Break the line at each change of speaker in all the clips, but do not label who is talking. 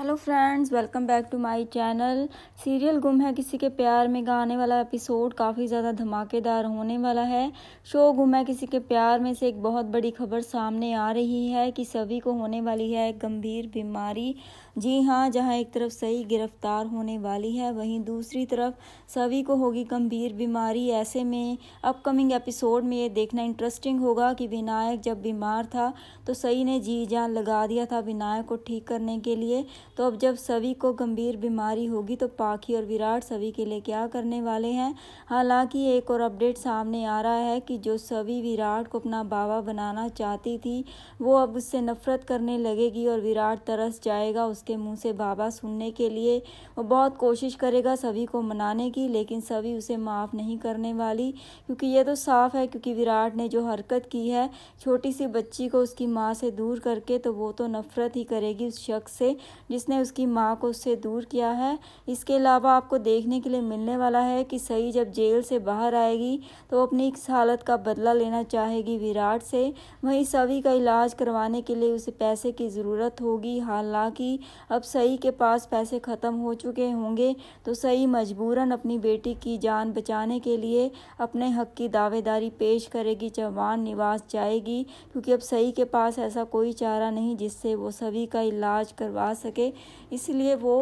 hello friends welcome back to my channel serial गुम है किसी के प्यार में गाने वाला एपिसोड काफ़ी ज़्यादा धमाकेदार होने वाला है शो गुम है किसी के प्यार में से एक बहुत बड़ी खबर सामने आ रही है कि सभी को होने वाली है एक गंभीर बीमारी जी हाँ जहाँ एक तरफ सही गिरफ्तार होने वाली है वहीं दूसरी तरफ सभी को होगी गंभीर बीमारी ऐसे में अपकमिंग एपिसोड में ये देखना इंटरेस्टिंग होगा कि विनायक जब बीमार था तो सही ने जी जान लगा दिया था विनायक को ठीक करने के लिए तो अब जब सभी को गंभीर बीमारी होगी तो पाखी और विराट सभी के लिए क्या करने वाले हैं हालांकि एक और अपडेट सामने आ रहा है कि जो सभी विराट को अपना बाबा बनाना चाहती थी वो अब उससे नफरत करने लगेगी और विराट तरस जाएगा उसके मुंह से बाबा सुनने के लिए वो बहुत कोशिश करेगा सभी को मनाने की लेकिन सभी उसे माफ़ नहीं करने वाली क्योंकि ये तो साफ़ है क्योंकि विराट ने जो हरकत की है छोटी सी बच्ची को उसकी माँ से दूर करके तो वो तो नफ़रत ही करेगी उस शख्स से जिस उसने उसकी माँ को उससे दूर किया है इसके अलावा आपको देखने के लिए मिलने वाला है कि सई जब जेल से बाहर आएगी तो अपनी इस हालत का बदला लेना चाहेगी विराट से वहीं सभी का इलाज करवाने के लिए उसे पैसे की ज़रूरत होगी हालांकि अब सई के पास पैसे ख़त्म हो चुके होंगे तो सई मजबूरन अपनी बेटी की जान बचाने के लिए अपने हक की दावेदारी पेश करेगी चौहान निवास जाएगी क्योंकि अब सई के पास ऐसा कोई चारा नहीं जिससे वो सभी का इलाज करवा सके इसलिए वो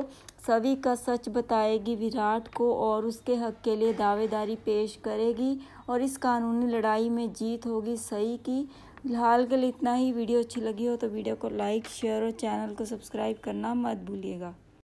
सभी का सच बताएगी विराट को और उसके हक के लिए दावेदारी पेश करेगी और इस कानूनी लड़ाई में जीत होगी सही की फिलहाल के लिए इतना ही वीडियो अच्छी लगी हो तो वीडियो को लाइक शेयर और चैनल को सब्सक्राइब करना मत भूलिएगा